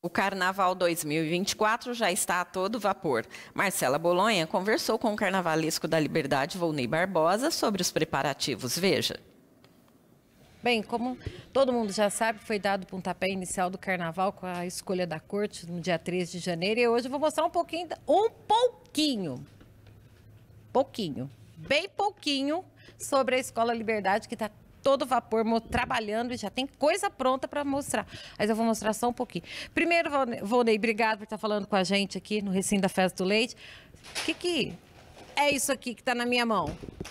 O Carnaval 2024 já está a todo vapor. Marcela Bolonha conversou com o carnavalesco da Liberdade, Volney Barbosa, sobre os preparativos. Veja. Bem, como todo mundo já sabe, foi dado o pontapé inicial do carnaval com a escolha da corte no dia 3 de janeiro. E hoje eu vou mostrar um pouquinho, um pouquinho, pouquinho, bem pouquinho, sobre a Escola Liberdade, que está todo vapor, trabalhando e já tem coisa pronta para mostrar. Mas eu vou mostrar só um pouquinho. Primeiro, Vonei, obrigado por estar falando com a gente aqui no Recinto da Festa do Leite. O que, que é isso aqui que está na minha mão?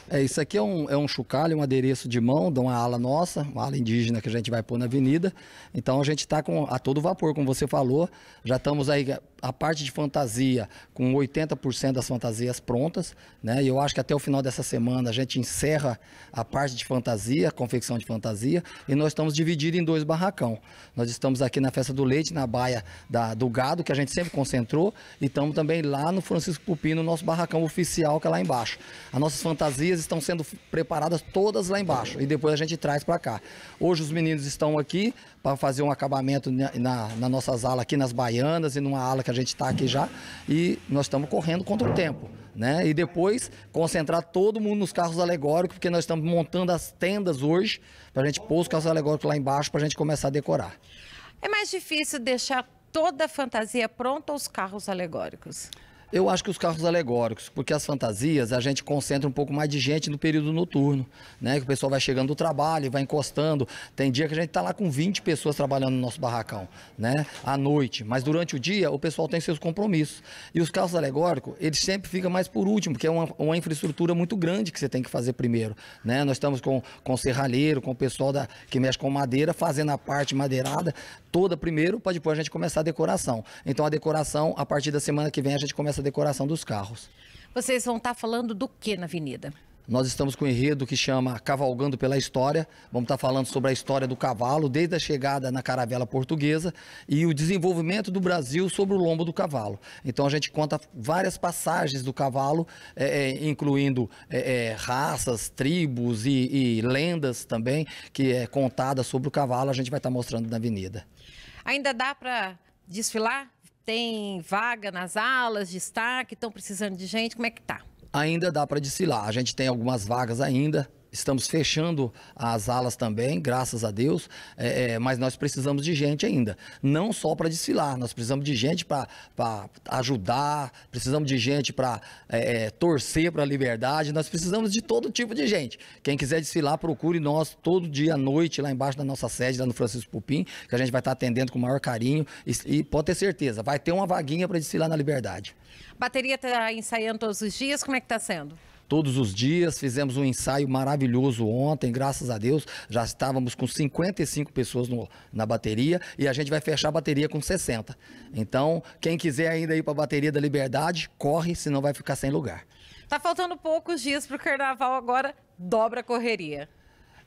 É, isso aqui é um, é um chocalho, um adereço de mão de uma ala nossa, uma ala indígena que a gente vai pôr na avenida. Então a gente está a todo vapor, como você falou. Já estamos aí, a parte de fantasia, com 80% das fantasias prontas. Né? E eu acho que até o final dessa semana a gente encerra a parte de fantasia, a confecção de fantasia. E nós estamos divididos em dois barracão. Nós estamos aqui na Festa do Leite, na Baia da, do Gado, que a gente sempre concentrou. E estamos também lá no Francisco Pupino, nosso barracão oficial é lá embaixo. As nossas fantasias estão sendo preparadas todas lá embaixo e depois a gente traz para cá. Hoje os meninos estão aqui para fazer um acabamento na, na, nas nossas alas aqui nas Baianas e numa ala que a gente está aqui já e nós estamos correndo contra o tempo. Né? E depois concentrar todo mundo nos carros alegóricos, porque nós estamos montando as tendas hoje para a gente pôr os carros alegóricos lá embaixo para a gente começar a decorar. É mais difícil deixar toda a fantasia pronta os carros alegóricos? Eu acho que os carros alegóricos, porque as fantasias a gente concentra um pouco mais de gente no período noturno, né? Que o pessoal vai chegando do trabalho, vai encostando. Tem dia que a gente está lá com 20 pessoas trabalhando no nosso barracão, né? À noite. Mas durante o dia o pessoal tem seus compromissos. E os carros alegóricos, eles sempre ficam mais por último, porque é uma, uma infraestrutura muito grande que você tem que fazer primeiro, né? Nós estamos com, com o serralheiro, com o pessoal da, que mexe com madeira, fazendo a parte madeirada toda primeiro, para depois a gente começar a decoração. Então a decoração, a partir da semana que vem, a gente começa essa decoração dos carros. Vocês vão estar tá falando do que na avenida? Nós estamos com um enredo que chama Cavalgando pela História. Vamos estar tá falando sobre a história do cavalo, desde a chegada na caravela portuguesa e o desenvolvimento do Brasil sobre o lombo do cavalo. Então a gente conta várias passagens do cavalo, é, é, incluindo é, é raças, tribos e, e, lendas também, que é contada sobre o cavalo. A gente vai estar tá mostrando na avenida. Ainda dá para desfilar tem vaga nas alas destaque, estão precisando de gente? Como é que tá? Ainda dá para desfilar. A gente tem algumas vagas ainda estamos fechando as alas também, graças a Deus, é, é mas nós precisamos de gente ainda. Não só para desfilar, nós precisamos de gente para ajudar, precisamos de gente para é, é, torcer para a liberdade, nós precisamos de todo tipo de gente. Quem quiser desfilar, procure nós todo dia à noite, lá embaixo da nossa sede, lá no Francisco Pupim, que a gente vai estar atendendo com o maior carinho e, e pode ter certeza, vai ter uma vaguinha para desfilar na liberdade. Bateria está ensaiando todos os dias, como é que está sendo? todos os dias. Fizemos um ensaio maravilhoso ontem, graças a Deus. Já estávamos com 55 pessoas no, na bateria e a gente vai fechar a bateria com 60. Então, quem quiser ainda ir para a bateria da Liberdade, corre, senão vai ficar sem lugar. Tá faltando poucos dias para o carnaval agora, dobra a correria.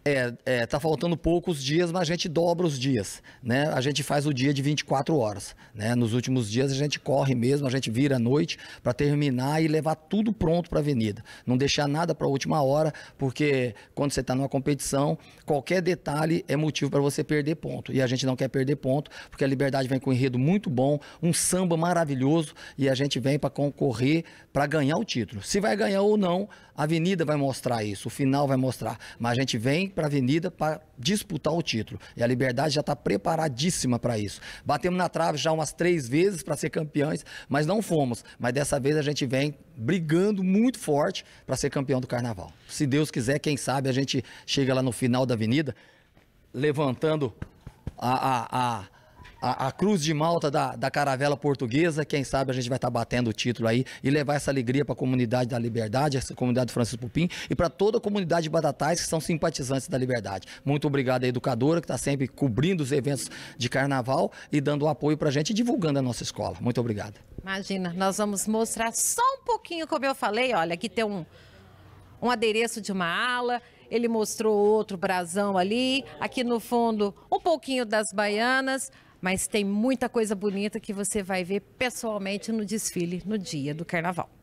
É, é, tá faltando poucos dias, mas a gente dobra os dias, né? A gente faz o dia de 24 horas, né? Nos últimos dias a gente corre mesmo, a gente vira à noite para terminar e levar tudo pronto para a avenida. Não deixar nada para a última hora, porque quando você está numa competição, qualquer detalhe é motivo para você perder ponto. E a gente não quer perder ponto, porque a Liberdade vem com um enredo muito bom, um samba maravilhoso e a gente vem para concorrer para ganhar o título. Se vai ganhar ou não, a avenida vai mostrar isso, o final vai mostrar, mas a gente vem para a Avenida para disputar o título. E a Liberdade já está preparadíssima para isso. Batemos na trave já umas três vezes para ser campeões, mas não fomos. Mas dessa vez a gente vem brigando muito forte para ser campeão do Carnaval. Se Deus quiser, quem sabe a gente chega lá no final da Avenida levantando a, a, a a, a, Cruz de Malta da, da Caravela Portuguesa. Quem sabe a gente vai estar tá batendo o título aí e levar essa alegria para a comunidade da Liberdade, essa comunidade Francisco Pupim e para toda a comunidade de Batatais que são simpatizantes da Liberdade. Muito obrigado à educadora que está sempre cobrindo os eventos de carnaval e dando apoio para a gente e divulgando a nossa escola. Muito obrigado. Imagina, nós vamos mostrar só um pouquinho, como eu falei, olha, aqui tem um, um adereço de uma ala ele mostrou outro brasão ali, aqui no fundo um pouquinho das baianas mas tem muita coisa bonita que você vai ver pessoalmente no desfile no dia do carnaval.